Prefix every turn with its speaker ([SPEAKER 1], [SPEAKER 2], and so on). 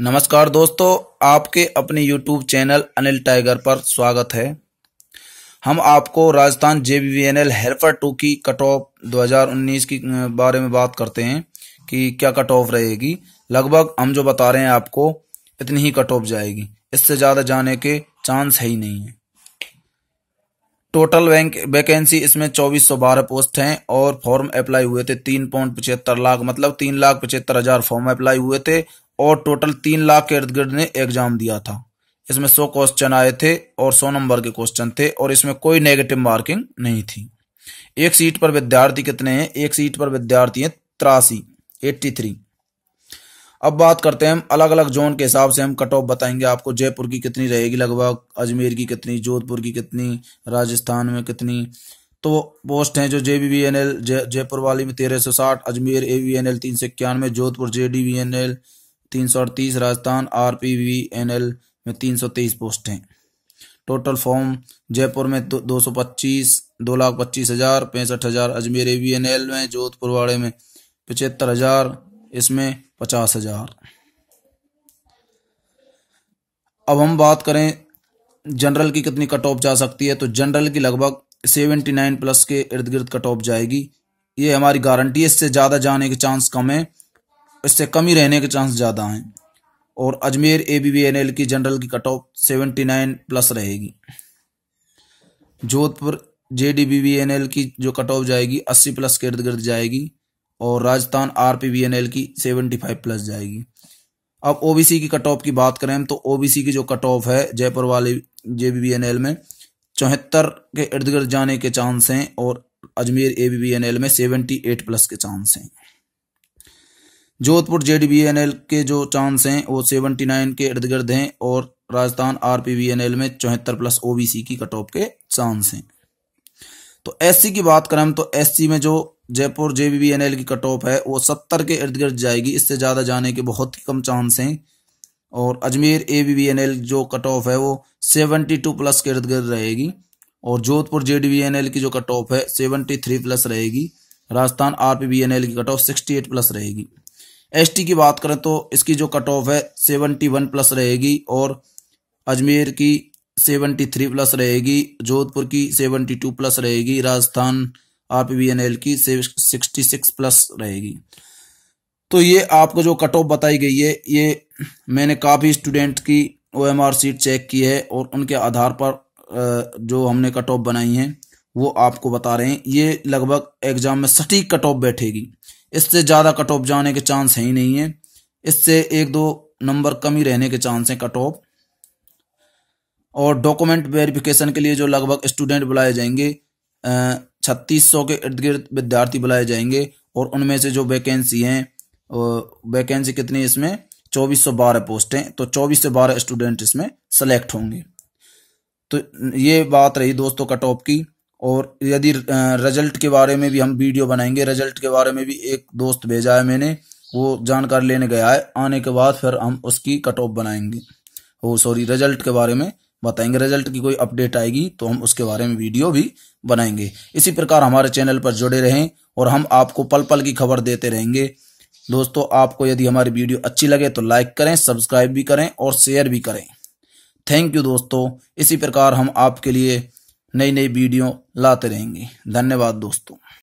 [SPEAKER 1] नमस्कार दोस्तों आपके अपने YouTube चैनल अनिल टाइगर पर स्वागत है हम आपको Rajasthan J B N L helper two की कट ऑफ 2019 की बारे में बात करते हैं कि क्या कट ऑफ रहेगी लगभग हम जो बता रहे हैं आपको इतनी ही कट ऑफ जाएगी इससे ज़्यादा जाने के चांस है ही नहीं है टोटल वैकेंसी इसमें चौबीस सौ बारह पोस्ट हैं और फॉर्म अप्लाई हुए थे तीन पॉइंट पचहत्तर लाख मतलब तीन लाख पचहत्तर हजार फॉर्म अप्लाई हुए थे और टोटल तीन लाख के इर्द गिर्द ने एग्जाम दिया था इसमें सौ क्वेश्चन आए थे और सौ नंबर के क्वेश्चन थे और इसमें कोई नेगेटिव मार्किंग नहीं थी एक सीट पर विद्यार्थी कितने हैं एक सीट पर विद्यार्थी हैं तिरासी एट्टी थ्री अब बात करते हैं हम अलग अलग जोन के हिसाब से हम कट ऑफ बताएंगे आपको जयपुर की कितनी रहेगी लगभग अजमेर की कितनी जोधपुर की कितनी राजस्थान में कितनी तो पोस्ट हैं जो J B V N L Jaipur वाली में तेरह सौ साठ Ajmer A V N L तीन सौ इक्यानवे Jodhpur J D V N L तीन सौ अड़तीस Rajasthan R P V N L में तीन सौ तेईस पोस्ट हैं टोटल फॉर्म जयपुर में दो सौ पच्चीस दो लाख पच्चीस हजार पैंसठ हजार Ajmer A V N L में जोधपुर वाड़े में पचहत्तर हजार इसमें पचास हजार अब हम बात करें जनरल की कितनी कट ऑफ जा सकती है तो जनरल की लगभग सेवेंटी नाइन प्लस के इर्द गिर्द कट ऑफ जाएगी ये हमारी गारंटी है इससे ज़्यादा जाने के चांस कम है इससे कमी रहने के चांस ज़्यादा हैं और Ajmer A B B N L की जनरल की cut off seventy nine plus रहेगी Jodhpur J D B B N L की जो कट ऑफ जाएगी अस्सी प्लस के इर्द गिर्द जाएगी और Rajasthan R P B N L की सेवेंटी फाइव प्लस जाएगी अब ओ की कट ऑफ की बात करें तो ओबीसी की जो कट ऑफ है जयपुर वाले J B B N L में चौहत्तर के इर्द गिर्द जाने के चांस हैं और Ajmer A B B N L में सेवेंटी एट प्लस के चांस हैं जोधपुर जेडबीएनएल के जो चांस हैं वो सेवनटी नाइन के इर्द गिर्द हैं और राजस्थान आरपीबीएनएल में चौहत्तर प्लस ओबीसी की कट ऑफ के चांस हैं तो एससी की बात करें तो एससी में जो जयपुर जेबीबीएनएल की कट ऑफ है वो सत्तर के इर्द गिर्द जाएगी इससे ज़्यादा जाने के बहुत ही कम चांस हैं और Ajmer A B B N L जो कट ऑफ है वो सेवेंटी टू प्लस के इर्द गिर्द रहेगी और Jodhpur J D B N L की जो कट ऑफ है सेवेंटी थ्री प्लस रहेगी Rajasthan R P B N L की cut off sixty eight plus रहेगी एसटी की बात करें तो इसकी जो कट ऑफ है सेवनटी वन प्लस रहेगी और अजमेर की सेवनटी थ्री प्लस रहेगी जोधपुर की सेवनटी टू प्लस रहेगी राजस्थान आर एल की सिक्सटी सिक्स प्लस रहेगी तो ये आपको जो कट ऑफ बताई गई है ये मैंने काफ़ी स्टूडेंट की O M R sheet check की है और उनके आधार पर जो हमने कट ऑफ बनाई है वो आपको बता रहे हैं ये लगभग एग्जाम में सटीक कट ऑफ बैठेगी इससे ज़्यादा कट ऑफ जाने के चांस है ही नहीं है इससे एक दो नंबर कम ही रहने के चांस हैं कट ऑफ और डॉक्यूमेंट वेरिफिकेशन के लिए जो लगभग स्टूडेंट बुलाए जाएंगे छत्तीस सौ के इर्द गिर्द विद्यार्थी बुलाए जाएंगे और उनमें से जो वैकेंसी हैं वैकेंसी कितनी इसमें चौबीस सौ बारह पोस्ट हैं तो चौबीस से बारह स्टूडेंट इसमें सेलेक्ट होंगे तो ये बात रही दोस्तों कट ऑफ की और यदि रिजल्ट के बारे में भी हम वीडियो बनाएंगे रिजल्ट के बारे में भी एक दोस्त भेजा है मैंने वो जानकारी लेने गया है आने के बाद फिर हम उसकी कट ऑफ बनाएंगे ओ सॉरी रिजल्ट के बारे में बताएंगे रिजल्ट की कोई अपडेट आएगी तो हम उसके बारे में वीडियो भी बनाएंगे इसी प्रकार हमारे चैनल पर जुड़े रहें और हम आपको पल पल की खबर देते रहेंगे दोस्तों आपको यदि हमारी वीडियो अच्छी लगे तो लाइक करें सब्सक्राइब भी करें और शेयर भी करें थैंक यू दोस्तों इसी प्रकार हम आपके लिए नई नई वीडियो लाते रहेंगे धन्यवाद दोस्तों